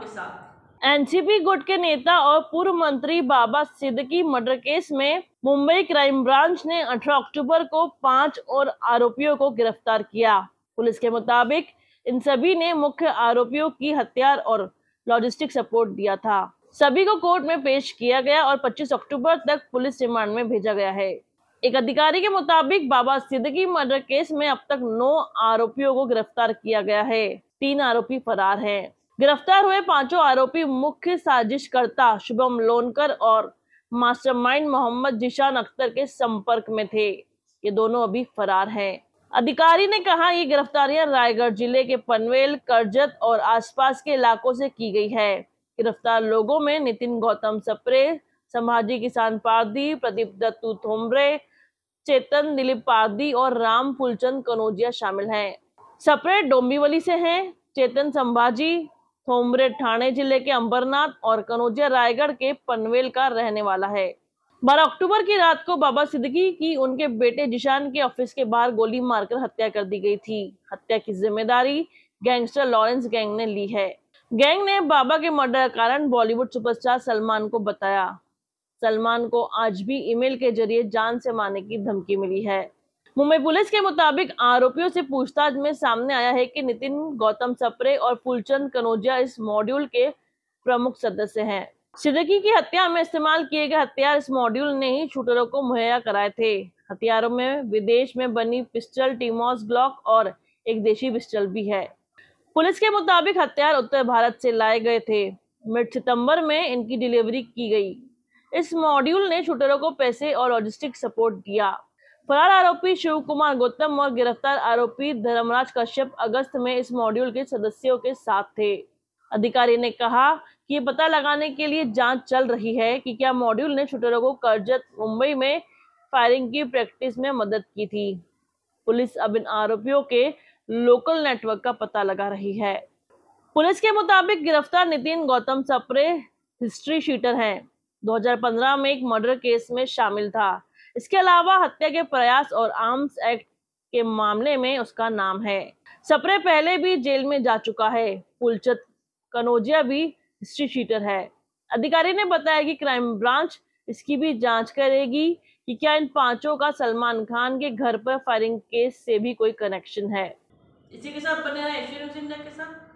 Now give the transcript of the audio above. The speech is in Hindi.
आपके साथ एनसीपी गुट के नेता और पूर्व मंत्री बाबा सिद्दकी मर्डर केस में मुंबई क्राइम ब्रांच ने 18 अक्टूबर को पांच और आरोपियों को गिरफ्तार किया पुलिस के मुताबिक इन सभी ने मुख्य आरोपियों की हथियार और लॉजिस्टिक सपोर्ट दिया था सभी को कोर्ट में पेश किया गया और 25 अक्टूबर तक पुलिस रिमांड में भेजा गया है एक अधिकारी के मुताबिक बाबा सिद्दकी मर्डर केस में अब तक नौ आरोपियों को गिरफ्तार किया गया है तीन आरोपी फरार हैं गिरफ्तार हुए पांचों आरोपी मुख्य साजिशकर्ता शुभम लोनकर और मास्टरमाइंड मोहम्मद जिशान अख्तर के संपर्क में थे ये दोनों अभी फरार हैं अधिकारी ने कहा ये गिरफ्तारियां रायगढ़ जिले के पनवेल करजत और आसपास के इलाकों से की गई है गिरफ्तार लोगों में नितिन गौतम सप्रे संभाजी किसान पारदी प्रदीप दत्तू थोमरे चेतन दिलीप पारदी और राम फुलचंद कनौजिया शामिल हैं सप्रे डोंबिवली से हैं चेतन संभाजी थोमरे ठाणे जिले के अंबरनाथ और कनौजिया रायगढ़ के पनवेल का रहने वाला है बारह अक्टूबर की रात को बाबा सिद्दीकी की उनके बेटे जिशान के ऑफिस के बाहर गोली मारकर हत्या कर दी गई थी हत्या की जिम्मेदारी गैंगस्टर लॉरेंस गैंग ने ली है गैंग ने बाबा के मर्डर का कारण बॉलीवुड सुपरस्टार सलमान को बताया सलमान को आज भी ईमेल के जरिए जान से मारने की धमकी मिली है मुंबई पुलिस के मुताबिक आरोपियों से पूछताछ में सामने आया है कि नितिन गौतम सप्रे और फुलचंद कनोजिया इस मॉड्यूल के प्रमुख सदस्य हैं सिद्दकी की हत्या में इस्तेमाल किए गए हथियार इस मॉड्यूल ने ही शूटरों को मुहैया कराए थे हथियारों में विदेश में बनी पिस्टल टीमोस ग्लॉक और एक देशी पिस्टल भी है पुलिस के मुताबिक हथियार उत्तर भारत से लाए गए थे मिड सितंबर में इनकी डिलीवरी की गई इस मॉड्यूल ने शूटरों को पैसे और लॉजिस्टिक सपोर्ट दिया फरार आरोपी शिव कुमार गौतम और गिरफ्तार आरोपी धर्मराज कश्यप अगस्त में इस मॉड्यूल के सदस्यों के साथ थे अधिकारी ने कहा कि ये पता लगाने के लिए जांच चल रही है कि क्या मॉड्यूल ने शूटरों को कर्जत मुंबई में फायरिंग की प्रैक्टिस में मदद की थी पुलिस अब इन आरोपियों के लोकल नेटवर्क का पता लगा रही है पुलिस के मुताबिक गिरफ्तार नितिन गौतम सप्रे हिस्ट्री शीटर हैं 2015 में एक मर्डर केस में शामिल था इसके अलावा हत्या के प्रयास और आर्म्स एक्ट के मामले में उसका नाम है सप्रे पहले भी जेल में जा चुका है पुलचत कनोजिया भी हिस्ट्री शीटर है अधिकारी ने बताया कि क्राइम ब्रांच इसकी भी जांच करेगी कि क्या इन पांचों का सलमान खान के घर पर फायरिंग केस से भी कोई कनेक्शन है इसी के साथ बने रहे के साथ